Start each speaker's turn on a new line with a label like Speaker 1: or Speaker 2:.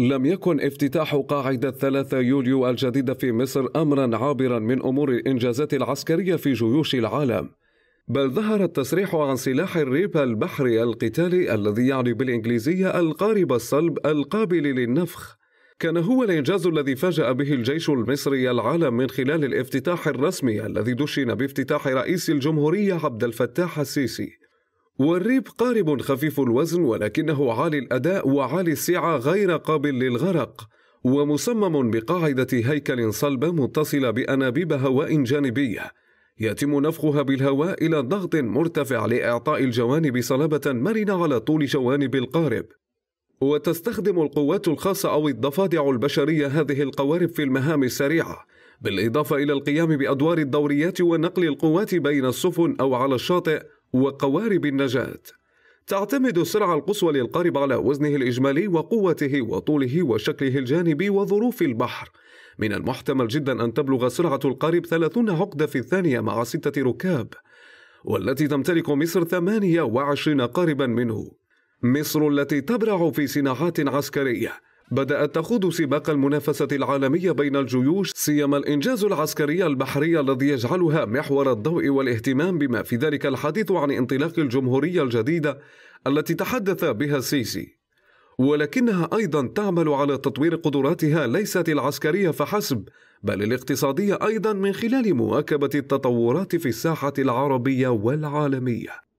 Speaker 1: لم يكن افتتاح قاعدة 3 يوليو الجديدة في مصر أمرا عابرا من أمور الإنجازات العسكرية في جيوش العالم بل ظهر التصريح عن سلاح الريب البحري القتالي الذي يعني بالإنجليزية القارب الصلب القابل للنفخ كان هو الإنجاز الذي فاجأ به الجيش المصري العالم من خلال الافتتاح الرسمي الذي دشن بافتتاح رئيس الجمهورية عبد الفتاح السيسي والريب قارب خفيف الوزن ولكنه عالي الأداء وعالي السعة غير قابل للغرق ومصمم بقاعدة هيكل صلبة متصلة بأنابيب هواء جانبية يتم نفخها بالهواء إلى ضغط مرتفع لإعطاء الجوانب صلابه مرنة على طول جوانب القارب وتستخدم القوات الخاصة أو الضفادع البشرية هذه القوارب في المهام السريعة بالإضافة إلى القيام بأدوار الدوريات ونقل القوات بين السفن أو على الشاطئ وقوارب النجاة تعتمد السرعة القصوى للقارب على وزنه الإجمالي وقوته وطوله وشكله الجانبي وظروف البحر من المحتمل جدا أن تبلغ سرعة القارب 30 عقدة في الثانية مع ستة ركاب والتي تمتلك مصر 28 قاربا منه مصر التي تبرع في صناعات عسكريه بدأت تخوض سباق المنافسة العالمية بين الجيوش سيما الإنجاز العسكري البحري الذي يجعلها محور الضوء والاهتمام بما في ذلك الحديث عن انطلاق الجمهورية الجديدة التي تحدث بها السيسي ولكنها أيضا تعمل على تطوير قدراتها ليست العسكرية فحسب بل الاقتصادية أيضا من خلال مواكبة التطورات في الساحة العربية والعالمية